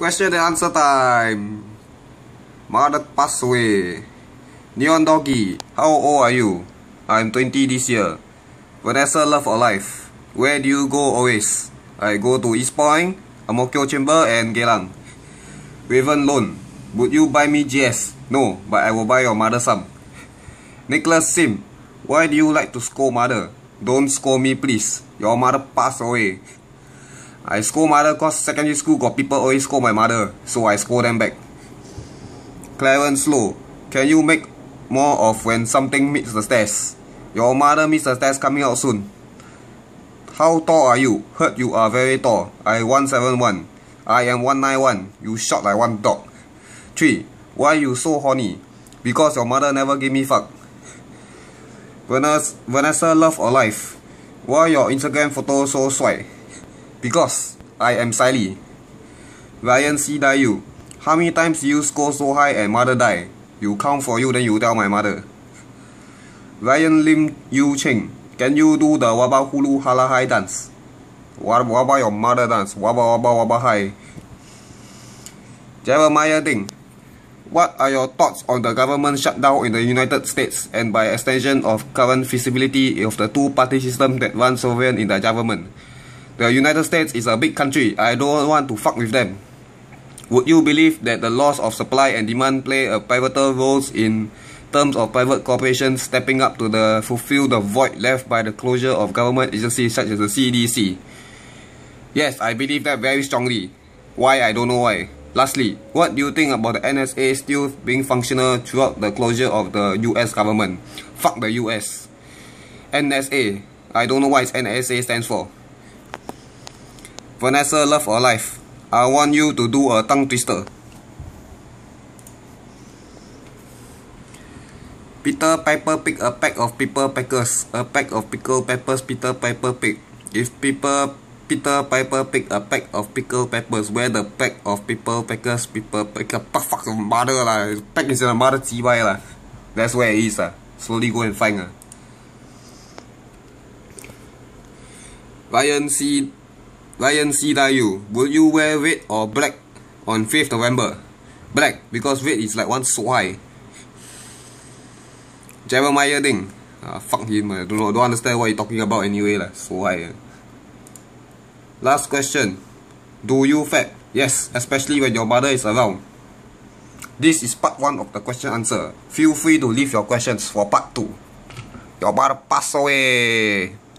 Question and answer time. Mother passed away. Neon Doggy, how old are you? I'm 20 this year. Vanessa Love or life? where do you go always? I go to East Point, Amokyo Chamber and Geylang. Raven Loan, would you buy me GS? No, but I will buy your mother some. Nicholas Sim, why do you like to scold mother? Don't scold me please. Your mother passed away. I scold mother cause secondary school got people always scold my mother, so I scold them back. Clarence Low, can you make more of when something meets the stairs? Your mother meets the stairs coming out soon. How tall are you? Heard you are very tall. I 171. I am 191. You short like one dog. 3. Why you so horny? Because your mother never gave me fuck. Vanessa, Vanessa love or life? Why your Instagram photo so swag? Because I am Siley. Ryan C die you. How many times you score so high and mother die? You count for you then you tell my mother. Ryan Lim Yu Cheng. Can you do the waba hulu hala high dance? Waba, waba your mother dance. Waba waba waba high. Jeremiah Ding. What are your thoughts on the government shutdown in the United States and by extension of current feasibility of the two-party system that runs sovereign in the government? The United States is a big country. I don't want to fuck with them. Would you believe that the laws of supply and demand play a pivotal role in terms of private corporations stepping up to the fulfill the void left by the closure of government agencies such as the CDC? Yes, I believe that very strongly. Why, I don't know why. Lastly, what do you think about the NSA still being functional throughout the closure of the US government? Fuck the US. NSA. I don't know what NSA stands for. Vanessa, love or life? I want you to do a tongue twister. Peter Piper picked a pack of paper peckers. A pack of pickle peppers Peter Piper picked. If Piper, Peter Piper picked a pack of pickle peppers, where the pack of paper peckers Piper picked a fuck the mother lah. Pack is a mother jibai lah. That's where it is lah. Slowly go and find lah. Ryan C Ryan C. Dayu, will you wear red or black on 5th November? Black, because red is like one so Jeremiah Ding, uh, fuck him, I don't know, don't understand what you're talking about anyway, lah. so high. Last question, do you fat? Yes, especially when your mother is around. This is part 1 of the question answer. Feel free to leave your questions for part 2. Your mother passed away.